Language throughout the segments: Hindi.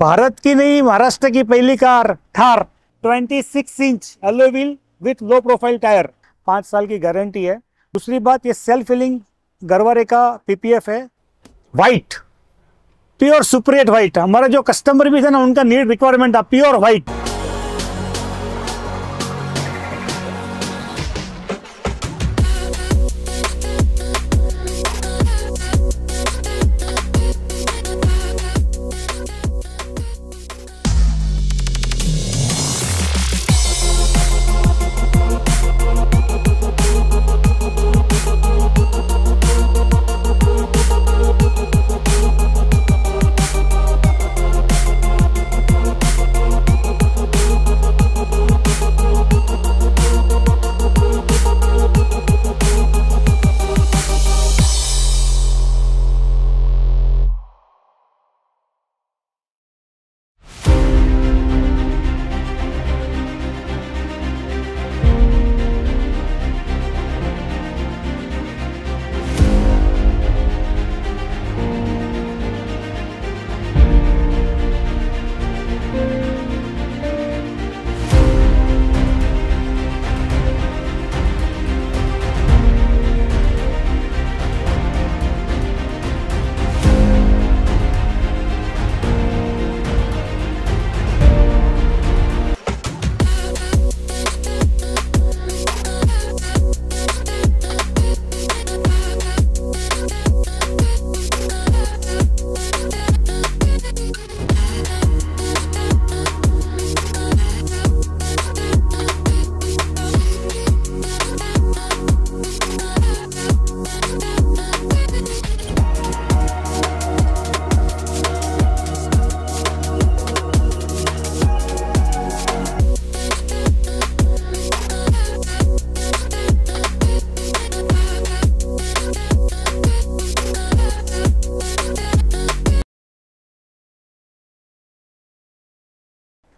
भारत की नहीं महाराष्ट्र की पहली car Thar 26 inch alloy wheel with low profile tyre पाँच साल की गारंटी है दूसरी बात ये सेल्फ फिलिंग गरवारे का पीपीएफ है वाइट प्योर सुपरेट व्हाइट हमारा जो कस्टमर भी थे ना उनका नीड रिक्वायरमेंट था प्योर व्हाइट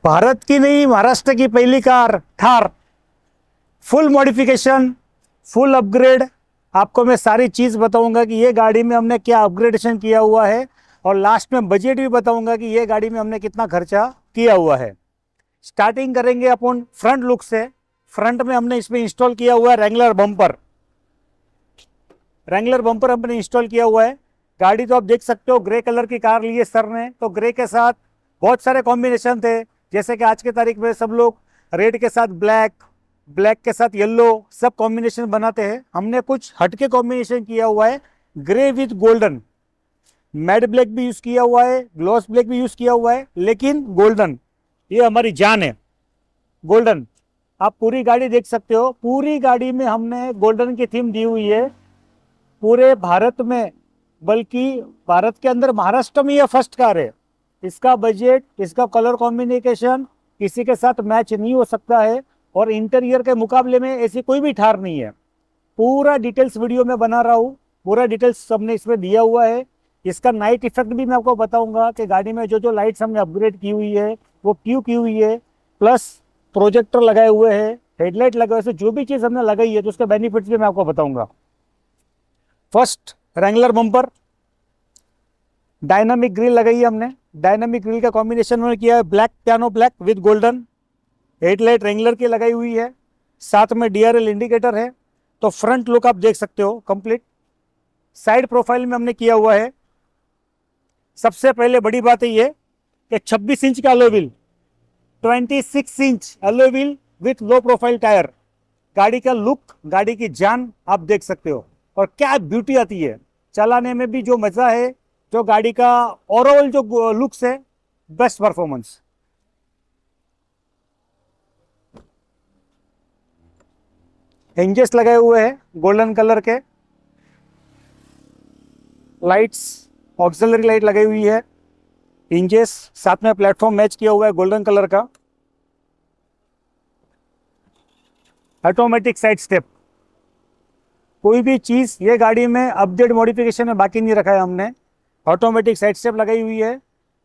भारत की नहीं महाराष्ट्र की पहली car Thar full modification full upgrade आपको मैं सारी चीज़ बताऊंगा कि ये गाड़ी में हमने क्या अपग्रेडेशन किया हुआ है और लास्ट में बजट भी बताऊंगा कि ये गाड़ी में हमने कितना खर्चा किया हुआ है स्टार्टिंग करेंगे अपन फ्रंट लुक से फ्रंट में हमने इसमें इंस्टॉल किया हुआ है रेंगुलर बम्पर रेंगुलर बम्पर हमने इंस्टॉल किया हुआ है गाड़ी तो आप देख सकते हो ग्रे कलर की कार ली है सर ने तो ग्रे के साथ बहुत सारे कॉम्बिनेशन थे जैसे कि आज के तारीख में सब लोग रेड के साथ ब्लैक ब्लैक के साथ येल्लो सब कॉम्बिनेशन बनाते हैं हमने कुछ हटके कॉम्बिनेशन किया हुआ है grey with golden matte black भी यूज़ किया हुआ है ग्लॉस ब्लैक भी यूज़ किया हुआ है लेकिन गोल्डन ये हमारी जान है गोल्डन आप पूरी गाड़ी देख सकते हो पूरी गाड़ी में हमने गोल्डन की थीम दी हुई है पूरे भारत में बल्कि भारत के अंदर महाराष्ट्र में यह फर्स्ट कार है इसका बजट इसका कलर कॉम्बिनेशन किसी के साथ मैच नहीं हो सकता है और इंटीरियर के मुकाबले में ऐसी कोई भी ठार नहीं है पूरा डिटेल्स वीडियो में बना रहा हूँ पूरा डिटेल्स सबने इसमें दिया हुआ है इसका नाइट इफेक्ट भी मैं आपको बताऊंगा कि गाड़ी में जो जो लाइट्स हमने अपग्रेड की हुई है वो क्यों की हुई है प्लस प्रोजेक्टर लगाए हुए हैं हेडलाइट लगे हुए जो भी चीज़ हमने लगाई है तो उसके बेनिफिट्स भी मैं आपको बताऊंगा first Wrangler bumper dynamic grille लगाई है हमने डायनामिक व्हील का कॉम्बिनेशन उन्होंने किया है black piano black with golden headlight Wrangler की लगाई हुई है साथ में डी इंडिकेटर है तो फ्रंट लुक आप देख सकते हो कंप्लीट साइड प्रोफाइल में हमने किया हुआ है सबसे पहले बड़ी बात है ये कि 26 इंच का alloy wheel 26 inch alloy wheel with low profile tyre गाड़ी का लुक गाड़ी की जान आप देख सकते हो और क्या ब्यूटी आती है चलाने में भी जो मज़ा है जो गाड़ी का ओवरऑल जो लुक्स है बेस्ट परफॉर्मेंस हिंजेस लगाए हुए हैं गोल्डन कलर के लाइट्स ऑक्सिलरी लाइट लगी हुई है इंजेस साथ में प्लेटफॉर्म मैच किया हुआ है गोल्डन कलर का ऑटोमेटिक साइड स्टेप कोई भी चीज़ ये गाड़ी में अपडेट मॉडिफिकेशन में बाकी नहीं रखा है हमने ऑटोमेटिक साइड स्टेप लगाई हुई है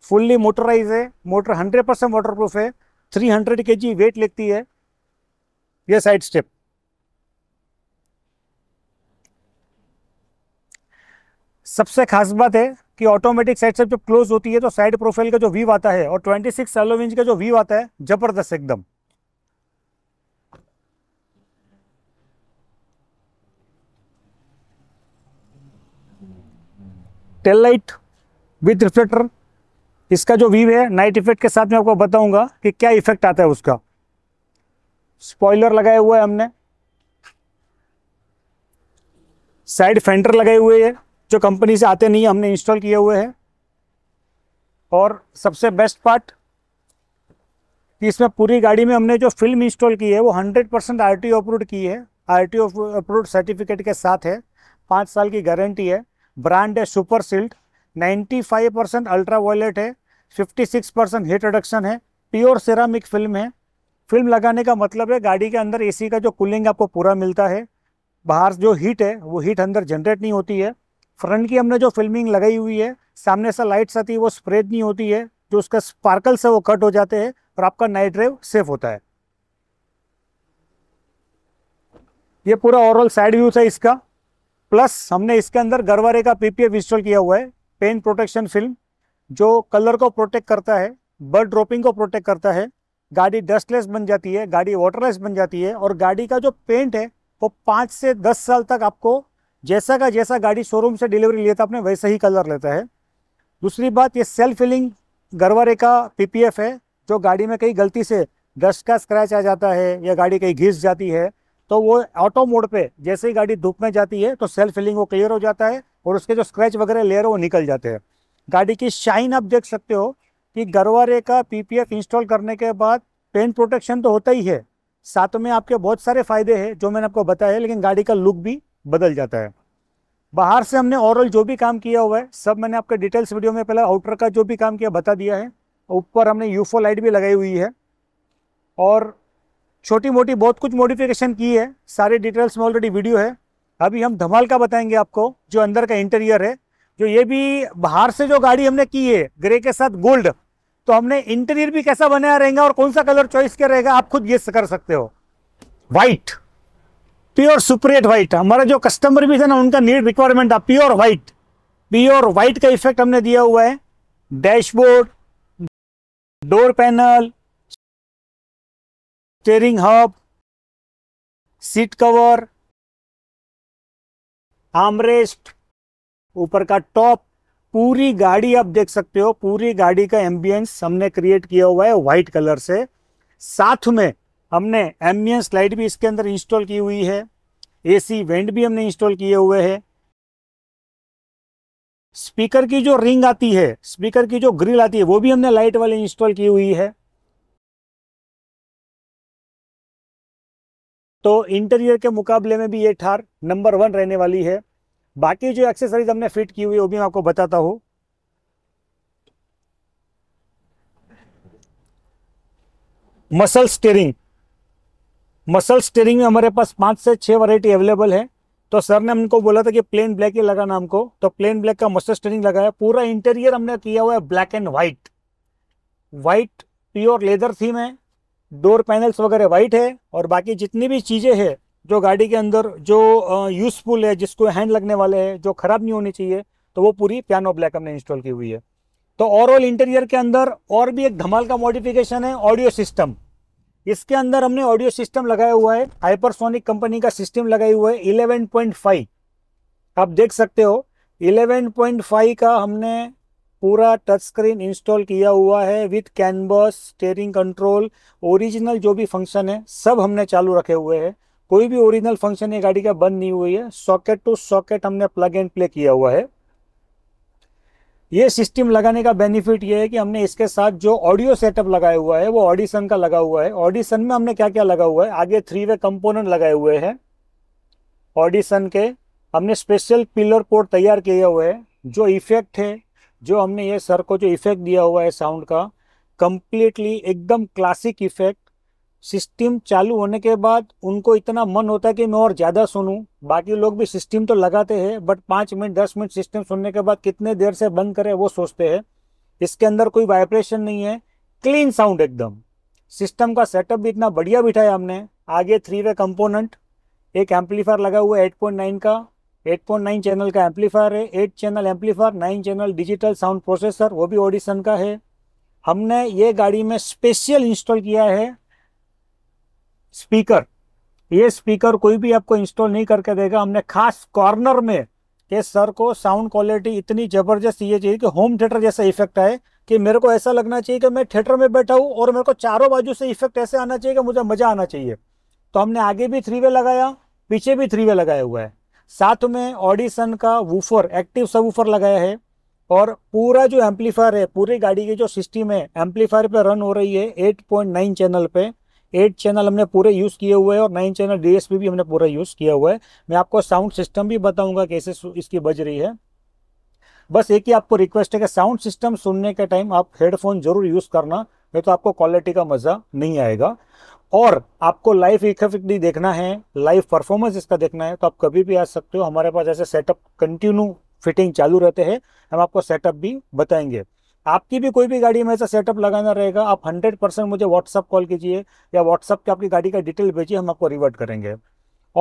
फुल्ली मोटराइज है मोटर 100 परसेंट वाटर प्रूफ है 300 हंड्रेड के जी वेट लेती है यह साइड स्टेप सबसे खास बात है कि ऑटोमेटिक साइड स्टेप जब क्लोज होती है तो साइड प्रोफाइल का जो व्यू आता है और 26 सिक्स इंच का जो व्यू आता है जबरदस्त एकदम टेल लाइट विथ रिफ्लेक्टर इसका जो व्यू है नाइट इफेक्ट के साथ मैं आपको बताऊंगा कि क्या इफेक्ट आता है उसका स्पॉइलर लगाए हुआ है हमने साइड फेंडर लगाए हुए है जो कंपनी से आते नहीं हमने इंस्टॉल किए हुए हैं और सबसे बेस्ट पार्ट कि इसमें पूरी गाड़ी में हमने जो फिल्म इंस्टॉल की है वो 100 परसेंट आर टी अप्रूव की है आर टी अप्रूव सर्टिफिकेट के साथ है पाँच साल की गारंटी है ब्रांड है सुपर सिल्ट 95 परसेंट अल्ट्रा वायलेट है 56 परसेंट हीट रिडक्शन है प्योर सिरामिक फिल्म है फिल्म लगाने का मतलब है गाड़ी के अंदर एसी का जो कूलिंग आपको पूरा मिलता है बाहर जो हीट है वो हीट अंदर जनरेट नहीं होती है फ्रंट की हमने जो फिल्मिंग लगाई हुई है सामने से लाइट्स आती है वो स्प्रेड नहीं होती है जो उसका स्पार्कल्स है वो कट हो जाते हैं और आपका नाइट ड्राइव सेफ होता है ये पूरा ओवरऑल साइड व्यू था इसका प्लस हमने इसके अंदर गरवारे का पीपीएफ इंस्टॉल किया हुआ है पेन प्रोटेक्शन फिल्म जो कलर को प्रोटेक्ट करता है बर्ड ड्रॉपिंग को प्रोटेक्ट करता है गाड़ी डस्टलेस बन जाती है गाड़ी वाटरलेस बन जाती है और गाड़ी का जो पेंट है वो पाँच से दस साल तक आपको जैसा का जैसा गाड़ी शोरूम से डिलीवरी लिया था आपने वैसा ही कलर लेता है दूसरी बात ये सेल्फ फिलिंग गरवारे का पीपीएफ है जो गाड़ी में कहीं गलती से डस्ट का स्क्रैच आ जाता है या गाड़ी कहीं घिस जाती है तो वो ऑटो मोड पे जैसे ही गाड़ी धूप में जाती है तो सेल्फ फिलिंग वो क्लियर हो जाता है और उसके जो स्क्रैच वगैरह लेयर वो निकल जाते हैं गाड़ी की शाइन आप देख सकते हो कि गरवारे का पीपीएफ इंस्टॉल करने के बाद पेंट प्रोटेक्शन तो होता ही है साथ में आपके बहुत सारे फायदे हैं जो मैंने आपको बताया लेकिन गाड़ी का लुक भी बदल जाता है बाहर से हमने ओवरऑल जो भी काम किया हुआ है सब मैंने आपके डिटेल्स वीडियो में पहले आउटर का जो भी काम किया बता दिया है ऊपर हमने यूफो लाइट भी लगाई हुई है और छोटी मोटी बहुत कुछ मॉडिफिकेशन की है सारे डिटेल्स में ऑलरेडी वीडियो है अभी हम धमाल का बताएंगे आपको जो अंदर का इंटीरियर है जो ये भी बाहर से जो गाड़ी हमने की है ग्रे के साथ गोल्ड तो हमने इंटीरियर भी कैसा बनाया रहेगा और कौन सा कलर चॉइस किया रहेगा आप खुद ये कर सकते हो वाइट प्योर सुपरेट व्हाइट हमारा जो कस्टमर भी थे ना उनका नीड रिक्वायरमेंट था प्योर व्हाइट प्योर व्हाइट का इफेक्ट हमने दिया हुआ है dashboard door panel steering hub seat cover armrest ऊपर का टॉप पूरी गाड़ी आप देख सकते हो पूरी गाड़ी का एम्बियंस हमने क्रिएट किया हुआ है व्हाइट कलर से साथ में हमने एम्बियंस लाइट भी इसके अंदर इंस्टॉल की हुई है एसी वेंट भी हमने इंस्टॉल किए हुए हैं स्पीकर की जो रिंग आती है स्पीकर की जो ग्रिल आती है वो भी हमने लाइट वाली इंस्टॉल की हुई है तो इंटीरियर के मुकाबले में भी ये थार नंबर वन रहने वाली है बाकी जो एक्सेसरीज हमने फिट की हुई वो भी मैं आपको बताता हूँ मसल स्टेयरिंग मसल स्टेयरिंग में हमारे पास पांच से छह वैरायटी अवेलेबल है तो सर ने हमको बोला था कि प्लेन ब्लैक ही लगाना हमको तो प्लेन ब्लैक का मसल स्टेरिंग लगाया पूरा इंटीरियर हमने किया हुआ है black and white white pure leather theme है डोर पैनल्स वगैरह वाइट है और बाकी जितनी भी चीज़ें हैं जो गाड़ी के अंदर जो यूज़फुल है जिसको हैंड लगने वाले हैं जो ख़राब नहीं होनी चाहिए तो वो पूरी पियानो ब्लैक हमने इंस्टॉल की हुई है तो ओवरऑल इंटीरियर के अंदर और भी एक धमाल का मॉडिफिकेशन है ऑडियो सिस्टम इसके अंदर हमने ऑडियो सिस्टम लगाया हुआ है हाइपरसोनिक कंपनी का सिस्टम लगाया हुआ है 11.5 आप देख सकते हो 11.5 का हमने पूरा टच स्क्रीन इंस्टॉल किया हुआ है with canbus steering control original जो भी फंक्शन है सब हमने चालू रखे हुए हैं कोई भी ओरिजिनल फंक्शन ये गाड़ी का बंद नहीं हुई है सॉकेट टू सॉकेट हमने प्लग एंड प्ले किया हुआ है ये सिस्टम लगाने का बेनिफिट ये है कि हमने इसके साथ जो ऑडियो सेटअप लगाया हुआ है वो ऑडिशन का लगा हुआ है ऑडिशन में हमने क्या क्या लगा हुआ है आगे थ्री वे कंपोनेंट लगाए हुए हैं ऑडिशन के हमने स्पेशल पिलर कोड तैयार किए हुए हैं जो इफेक्ट है जो हमने ये सर को जो इफेक्ट दिया हुआ है साउंड का कंप्लीटली एकदम क्लासिक इफेक्ट सिस्टम चालू होने के बाद उनको इतना मन होता है कि मैं और ज़्यादा सुनूं बाकी लोग भी सिस्टम तो लगाते हैं बट पाँच मिनट दस मिनट सिस्टम सुनने के बाद कितने देर से बंद करें वो सोचते हैं इसके अंदर कोई वाइब्रेशन नहीं है क्लीन साउंड एकदम सिस्टम का सेटअप भी इतना बढ़िया बिठाया हमने आगे थ्री वे कंपोनेंट एक एम्पलीफायर लगा हुआ है एट का 8.9 चैनल का एम्पलीफायर है 8 channel amplifier 9 channel digital sound processor वो भी ऑडिशन का है हमने ये गाड़ी में स्पेशल इंस्टॉल किया है स्पीकर ये स्पीकर कोई भी आपको इंस्टॉल नहीं करके देगा हमने खास कॉर्नर में के सर को साउंड क्वालिटी इतनी ज़बरदस्त ये चाहिए कि होम थिएटर जैसा इफेक्ट आए कि मेरे को ऐसा लगना चाहिए कि मैं थिएटर में बैठा हूँ और मेरे को चारों बाजू से इफेक्ट ऐसे आना चाहिए कि मुझे मज़ा आना चाहिए तो हमने आगे भी थ्री वे लगाया पीछे भी थ्री वे लगाया हुआ है साथ में ऑडिसन का वूफर एक्टिव सब वूफर लगाया है और पूरा जो एम्पलीफायर है पूरी गाड़ी की जो सिस्टम है एम्पलीफायर पे रन हो रही है 8.9 चैनल पे एट चैनल हमने पूरे यूज़ किए हुए हैं और नाइन चैनल डीएसपी भी हमने पूरा यूज़ किया हुआ है मैं आपको साउंड सिस्टम भी बताऊंगा कैसे इसकी बज रही है बस एक ही आपको रिक्वेस्ट है कि साउंड सिस्टम सुनने के टाइम आप हेडफोन जरूर यूज़ करना नहीं तो आपको क्वालिटी का मज़ा नहीं आएगा और आपको लाइव इफेक्ट देखना है लाइव परफॉर्मेंस इसका देखना है तो आप कभी भी आ सकते हो हमारे पास ऐसे सेटअप कंटिन्यू फिटिंग चालू रहते हैं हम आपको सेटअप भी बताएंगे आपकी भी कोई भी गाड़ी में ऐसा सेटअप लगाना रहेगा आप 100 परसेंट मुझे व्हाट्सअप कॉल कीजिए या व्हाट्सअप के आपकी गाड़ी का डिटेल भेजिए हम आपको रिवर्ट करेंगे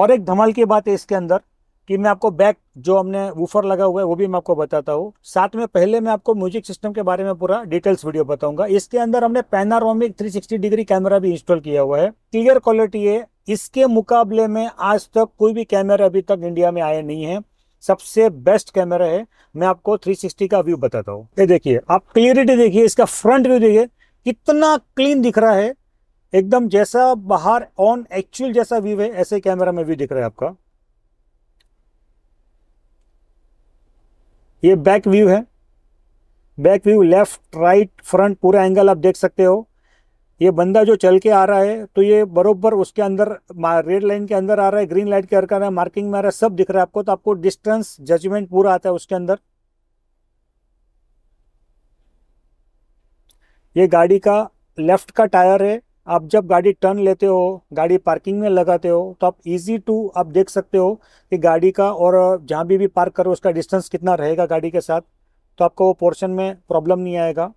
और एक धमाल की बात है इसके अंदर कि मैं आपको बैक जो हमने वूफर लगा हुआ है वो भी मैं आपको बताता हूँ साथ में पहले मैं आपको म्यूजिक सिस्टम के बारे में पूरा डिटेल्स वीडियो बताऊंगा इसके अंदर हमने पैनारोमिक 360 डिग्री कैमरा भी इंस्टॉल किया हुआ है क्लियर क्वालिटी है इसके मुकाबले में आज तक कोई भी कैमरा अभी तक इंडिया में आया नहीं है सबसे बेस्ट कैमरा है मैं आपको थ्री का व्यू बताता हूँ ये देखिए आप क्लियरिटी देखिए इसका फ्रंट व्यू देखिए कितना क्लीन दिख रहा है एकदम जैसा बाहर ऑन एक्चुअल जैसा व्यू है ऐसे कैमरा में व्यू दिख रहा है आपका ये बैक व्यू है back view left right front पूरा एंगल आप देख सकते हो ये बंदा जो चल के आ रहा है तो ये बरोबर उसके अंदर रेड लाइन के अंदर आ रहा है ग्रीन लाइट के अंदर आ रहा है मार्किंग में आ रहा है सब दिख रहा है आपको तो आपको डिस्टेंस जजमेंट पूरा आता है उसके अंदर ये गाड़ी का लेफ्ट का टायर है आप जब गाड़ी टर्न लेते हो गाड़ी पार्किंग में लगाते हो तो आप इजी टू आप देख सकते हो कि गाड़ी का और जहाँ भी भी पार्क करो उसका डिस्टेंस कितना रहेगा गाड़ी के साथ तो आपको वो पोर्शन में प्रॉब्लम नहीं आएगा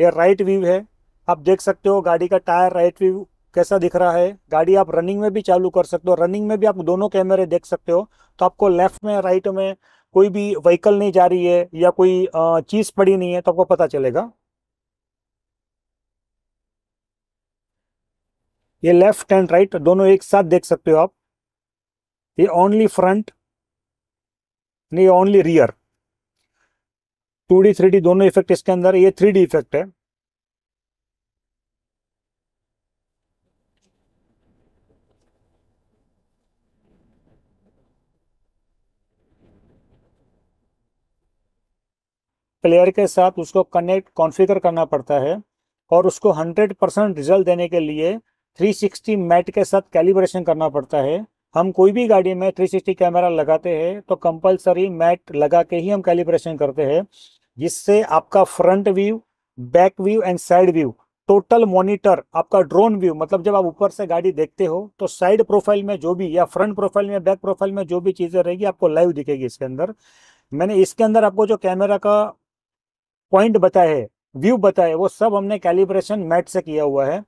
ये राइट व्यू है आप देख सकते हो गाड़ी का टायर राइट व्यू कैसा दिख रहा है गाड़ी आप रनिंग में भी चालू कर सकते हो रनिंग में भी आप दोनों कैमरे देख सकते हो तो आपको लेफ्ट में राइट में कोई भी व्हीकल नहीं जा रही है या कोई चीज़ पड़ी नहीं है तो आपको पता चलेगा ये लेफ्ट एंड राइट दोनों एक साथ देख सकते हो आप ये ओनली फ्रंट नहीं only rear two D three D दोनों इफेक्ट इसके अंदर ये थ्री डी इफेक्ट है प्लेयर के साथ उसको कनेक्ट कॉन्फ़िगर करना पड़ता है और उसको 100 परसेंट रिजल्ट देने के लिए 360 मैट के साथ कैलिब्रेशन करना पड़ता है हम कोई भी गाड़ी में 360 कैमरा लगाते हैं तो कंपलसरी मैट लगा के ही हम कैलिब्रेशन करते हैं जिससे आपका front view back view and side view total monitor आपका ड्रोन व्यू मतलब जब आप ऊपर से गाड़ी देखते हो तो साइड प्रोफाइल में जो भी या फ्रंट प्रोफाइल में बैक प्रोफाइल में जो भी चीज़ें रहेगी आपको लाइव दिखेगी इसके अंदर मैंने इसके अंदर आपको जो कैमरा का पॉइंट बताया है व्यू बताया वो सब हमने कैलिब्रेशन मैट से किया हुआ है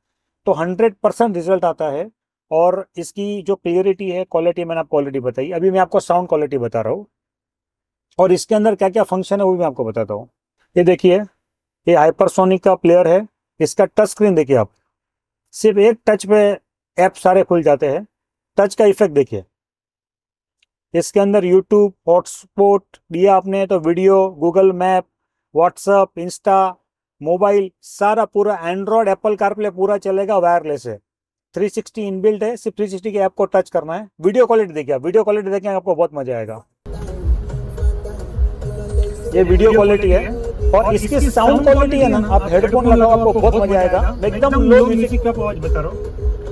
तो हंड्रेड परसेंट रिजल्ट आता है और इसकी जो क्लियरिटी है क्वालिटी मैंने आपको ऑलरेडी बताई अभी मैं आपको साउंड क्वालिटी बता रहा हूँ और इसके अंदर क्या क्या फंक्शन है वो भी मैं आपको बताता हूँ ये देखिए ये हाइपरसोनिक का प्लेयर है इसका टच स्क्रीन देखिए आप सिर्फ एक टच पे ऐप सारे खुल जाते हैं टच का इफेक्ट देखिए इसके अंदर यूट्यूब हॉटस्पॉट दिया आपने तो video Google map WhatsApp Insta mobile सारा पूरा एंड्रॉयड एप्पल कारप्ले पूरा चलेगा वायरलेस है 360 सिक्सटी इनबिल्ट है सिर्फ 360 सिक्सटी के ऐप को टच करना है वीडियो क्वालिटी देखिए वीडियो क्वालिटी देखें आपको बहुत मजा आएगा ये वीडियो क्वालिटी है और इसकी साउंड क्वालिटी है ना आप हेडफोन लगाओ आपको बहुत मजा आएगा एकदम लो म्यूजिक का आवाज बता रहा हूँ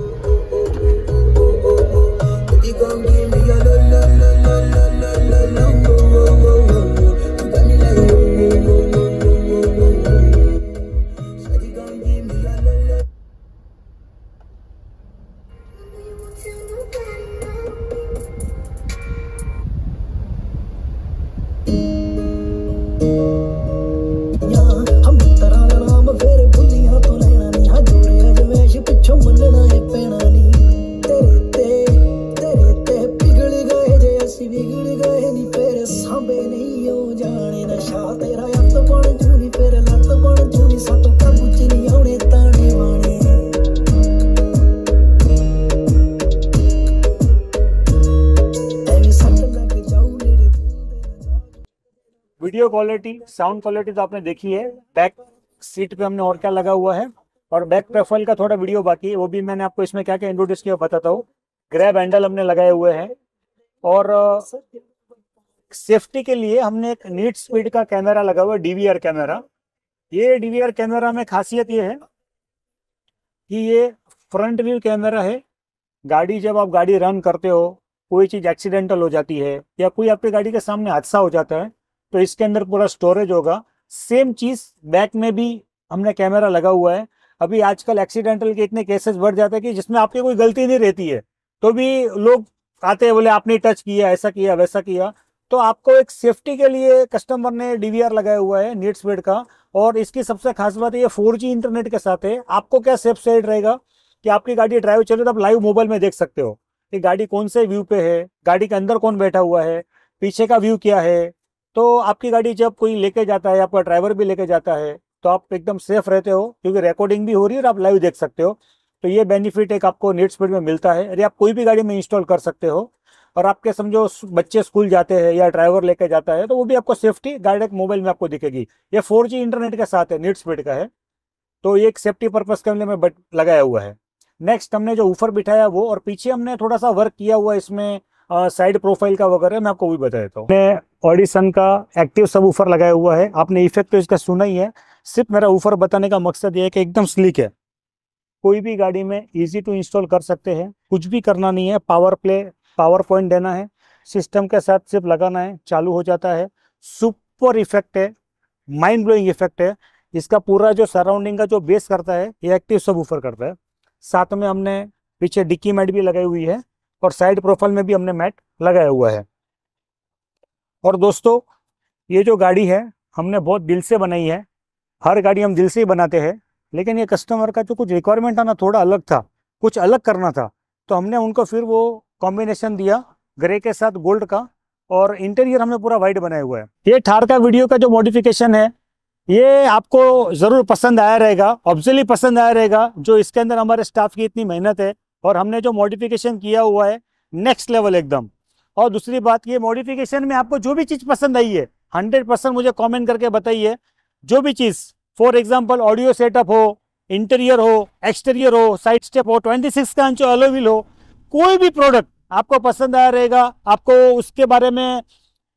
वीडियो क्वालिटी साउंड क्वालिटी तो आपने देखी है बैक सीट पे हमने और क्या लगा हुआ है और बैक प्रोफाइल का थोड़ा वीडियो बाकी है वो भी मैंने आपको इसमें क्या क्या इंट्रोड्यूस किया बताता हूँ ग्रैब हैंडल हमने लगाए हुए हैं और सेफ्टी uh, के लिए हमने एक नीट स्पीड का कैमरा लगा हुआ है डी कैमरा ये डी कैमरा में खासियत ये है कि ये फ्रंट व्यू कैमरा है गाड़ी जब आप गाड़ी रन करते हो कोई चीज़ एक्सीडेंटल हो जाती है या कोई आपकी गाड़ी के सामने हादसा हो जाता है तो इसके अंदर पूरा स्टोरेज होगा सेम चीज़ बैक में भी हमने कैमरा लगा हुआ है अभी आजकल एक्सीडेंटल के इतने केसेस बढ़ जाते हैं कि जिसमें आपकी कोई गलती नहीं रहती है तो भी लोग आते हैं बोले आपने टच किया ऐसा किया वैसा किया तो आपको एक सेफ्टी के लिए कस्टमर ने डीवीआर लगाया हुआ है नीट स्पीड का और इसकी सबसे खास बात ये फोर इंटरनेट के साथ है आपको क्या सेफ साइड रहेगा कि आपकी गाड़ी ड्राइव चले तो आप लाइव मोबाइल में देख सकते हो कि गाड़ी कौन से व्यू पे है गाड़ी के अंदर कौन बैठा हुआ है पीछे का व्यू क्या है तो आपकी गाड़ी जब कोई लेके जाता है आपका ड्राइवर भी लेके जाता है तो आप एकदम सेफ रहते हो क्योंकि रिकॉर्डिंग भी हो रही है और आप लाइव देख सकते हो तो ये बेनिफिट एक आपको नेट स्पीड में मिलता है अरे आप कोई भी गाड़ी में इंस्टॉल कर सकते हो और आपके समझो बच्चे स्कूल जाते हैं या ड्राइवर लेके जाता है तो वो भी आपको सेफ्टी डायरेक्ट मोबाइल में आपको दिखेगी ये फोर इंटरनेट के साथ है नेट स्पीड का है तो ये एक सेफ्टी पर्पज के लिए बट लगाया हुआ है नेक्स्ट हमने जो ऊपर बिठाया वो और पीछे हमने थोड़ा सा वर्क किया हुआ इसमें साइड प्रोफाइल का वगैरह मैं आपको भी बता देता हूँ ऑडिशन का एक्टिव सब ऊफर लगाया हुआ है आपने इफेक्ट तो इसका सुना ही है सिर्फ मेरा ऊफर बताने का मकसद ये है कि एकदम स्लिक है कोई भी गाड़ी में इजी टू इंस्टॉल कर सकते हैं कुछ भी करना नहीं है पावर प्ले पावर पॉइंट देना है सिस्टम के साथ सिर्फ लगाना है चालू हो जाता है सुपर इफेक्ट है माइंड ब्लोइंग इफेक्ट है इसका पूरा जो सराउंडिंग का जो बेस करता है ये एक्टिव सब ऊफर करता है साथ में हमने पीछे डिक्की मैट भी लगाई हुई है और साइड प्रोफाइल में भी हमने मैट लगाया हुआ है और दोस्तों ये जो गाड़ी है हमने बहुत दिल से बनाई है हर गाड़ी हम दिल से ही बनाते हैं लेकिन ये कस्टमर का जो कुछ रिक्वायरमेंट था ना थोड़ा अलग था कुछ अलग करना था तो हमने उनको फिर वो कॉम्बिनेशन दिया ग्रे के साथ गोल्ड का और इंटीरियर हमने पूरा वाइट बनाया हुआ है ये थार का वीडियो का जो मॉडिफिकेशन है ये आपको ज़रूर पसंद आया रहेगा ऑब्जली पसंद आया रहेगा जो इसके अंदर हमारे स्टाफ की इतनी मेहनत है और हमने जो मॉडिफिकेशन किया हुआ है नेक्स्ट लेवल एकदम और दूसरी बात ये मॉडिफिकेशन में आपको जो भी चीज़ पसंद आई है हंड्रेड परसेंट मुझे कमेंट करके बताइए जो भी चीज़ फॉर एग्जांपल ऑडियो सेटअप हो इंटीरियर हो एक्सटीरियर हो साइड स्टेप हो सिक्स का इंच एलोविल हो कोई भी प्रोडक्ट आपको पसंद आया रहेगा आपको उसके बारे में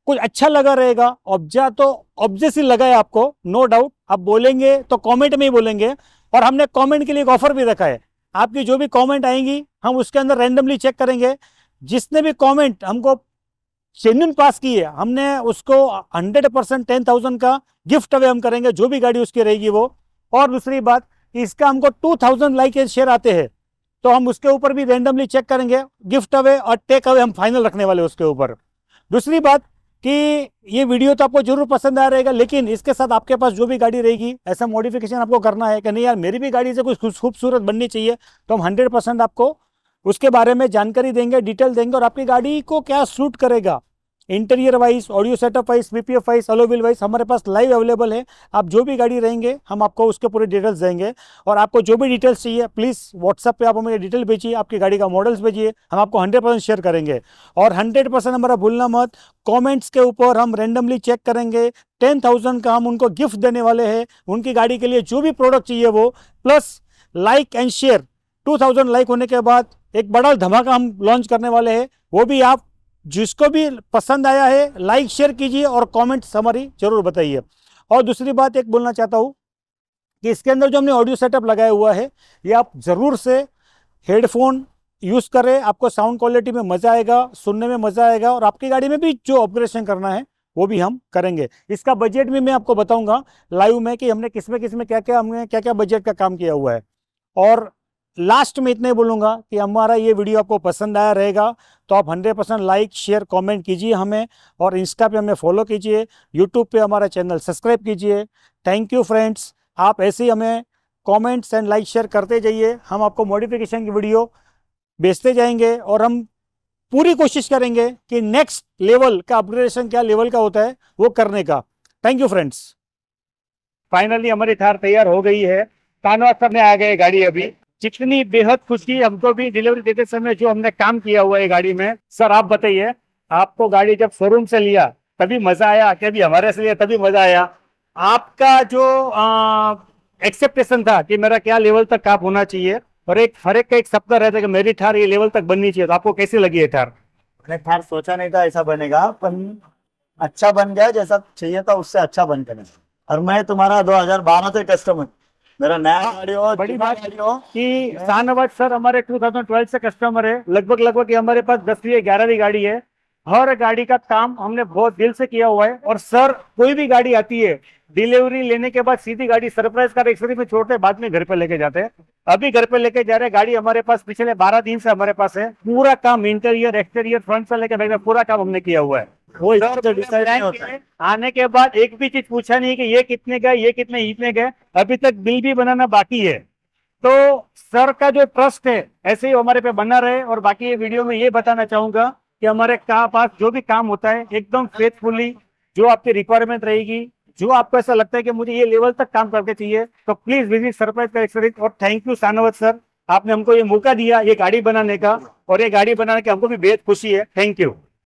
कुछ अच्छा लगा रहेगा ऑब्जा तो ऑब्जेसी लगा है आपको नो डाउट आप बोलेंगे तो कॉमेंट में ही बोलेंगे और हमने कॉमेंट के लिए एक ऑफर भी रखा है आपकी जो भी कॉमेंट आएंगी हम उसके अंदर रैंडमली चेक करेंगे जिसने भी कमेंट हमको चेन्यून पास की है हमने उसको 100 परसेंट टेन थाउजेंड का गिफ्ट अवे हम करेंगे जो भी गाड़ी उसकी रहेगी वो और दूसरी बात इसका हमको टू थाउजेंड लाइक शेयर आते हैं तो हम उसके ऊपर भी रेंडमली चेक करेंगे गिफ्ट अवे और टेक अवे हम फाइनल रखने वाले उसके ऊपर दूसरी बात कि ये वीडियो तो आपको जरूर पसंद आ रहेगा लेकिन इसके साथ आपके पास जो भी गाड़ी रहेगी ऐसा मॉडिफिकेशन आपको करना है कि नहीं यार मेरी भी गाड़ी से कुछ खूबसूरत बननी चाहिए तो हम हंड्रेड परसेंट आपको उसके बारे में जानकारी देंगे डिटेल देंगे और आपकी गाड़ी को क्या सूट करेगा interior wise audio setup wise BPF wise alloy wheel wise हमारे पास लाइव अवेलेबल है आप जो भी गाड़ी रहेंगे हम आपको उसके पूरे डिटेल्स देंगे और आपको जो भी डिटेल्स चाहिए प्लीज़ व्हाट्सएप पे आप हमें डिटेल भेजिए आपकी गाड़ी का मॉडल्स भेजिए हम आपको 100 परसेंट शेयर करेंगे और 100 परसेंट हमारा भूलना मत कॉमेंट्स के ऊपर हम रेंडमली चेक करेंगे टेन थाउजेंड का हम उनको गिफ्ट देने वाले हैं उनकी गाड़ी के लिए जो भी प्रोडक्ट चाहिए वो plus like and share to like होने के बाद एक बड़ा धमाका हम लॉन्च करने वाले हैं वो भी आप जिसको भी पसंद आया है लाइक शेयर कीजिए और कमेंट हमारी जरूर बताइए और दूसरी बात एक बोलना चाहता हूँ कि इसके अंदर जो हमने ऑडियो सेटअप लगाया हुआ है ये आप ज़रूर से हेडफोन यूज़ करें आपको साउंड क्वालिटी में मज़ा आएगा सुनने में मज़ा आएगा और आपकी गाड़ी में भी जो ऑपरेशन करना है वो भी हम करेंगे इसका बजट भी मैं आपको बताऊंगा लाइव में कि हमने किस में किस में क्या क्या हमने क्या क्या बजट का काम किया हुआ है और लास्ट में इतने बोलूँगा कि हमारा ये वीडियो आपको पसंद आया रहेगा तो आप 100 परसेंट लाइक शेयर कमेंट कीजिए हमें और इंस्टा पे हमें फॉलो कीजिए यूट्यूब पे हमारा चैनल सब्सक्राइब कीजिए थैंक यू फ्रेंड्स आप ऐसे ही हमें कमेंट्स एंड लाइक शेयर करते जाइए हम आपको मॉडिफिकेशन की वीडियो बेचते जाएंगे और हम पूरी कोशिश करेंगे कि नेक्स्ट लेवल का अपग्रेडेशन क्या लेवल का होता है वो करने का थैंक यू फ्रेंड्स फाइनली हमारी थार तैयार हो गई है कानवा सर ने आ गए गाड़ी अभी जितनी बेहद खुशी हमको भी डिलीवरी देते समय जो हमने काम किया हुआ है गाड़ी में सर आप बताइए आपको गाड़ी जब शोरूम से लिया तभी मजा आया क्या भी हमारे से लिया तभी मजा आया आपका जो एक्सेप्टेशन था कि मेरा क्या लेवल तक काम होना चाहिए और एक हर एक का एक सपना रहता है कि मेरी थार ये लेवल तक बननी चाहिए तो आपको कैसी लगी है थार मैंने थार सोचा नहीं था ऐसा बनेगा पर अच्छा बन गया जैसा चाहिए था उससे अच्छा बन गया और मैं तुम्हारा 2012 से कस्टमर मेरा नया हाँ, गाड़ी हो बड़ी बात हो कि शाहनवाज सर हमारे 2012 से कस्टमर है लगभग लगभग हमारे पास दसवीं ग्यारहवीं गाड़ी है हर गाड़ी का काम हमने बहुत दिल से किया हुआ है और सर कोई भी गाड़ी आती है डिलीवरी लेने के बाद सीधी गाड़ी सरप्राइज कार एक्सरी में छोड़ते बाद में घर पे लेके जाते हैं अभी घर पे लेके जा रहे गाड़ी हमारे पास पिछले बारह दिन से हमारे पास है पूरा काम इंटीरियर एक्सटीरियर फ्रंट से लेकर पूरा काम हमने किया हुआ है वो तो डिसाइड नहीं होता है आने के बाद एक भी चीज पूछा नहीं कि ये कितने गए ये कितने इतने गए अभी तक बिल भी बनाना बाकी है तो सर का जो ट्रस्ट है ऐसे ही हमारे पे बना रहे और बाकी ये वीडियो में ये बताना चाहूंगा कि हमारे का पास जो भी काम होता है एकदम फेथफुली जो आपकी रिक्वायरमेंट रहेगी जो आपको ऐसा लगता है कि मुझे ये लेवल तक काम करके चाहिए तो प्लीज विजिट सरप्राइज कलेक्शन और थैंक यू सानवत सर आपने हमको ये मौका दिया ये गाड़ी बनाने का और ये गाड़ी बनाने की हमको भी बेहद खुशी है थैंक यू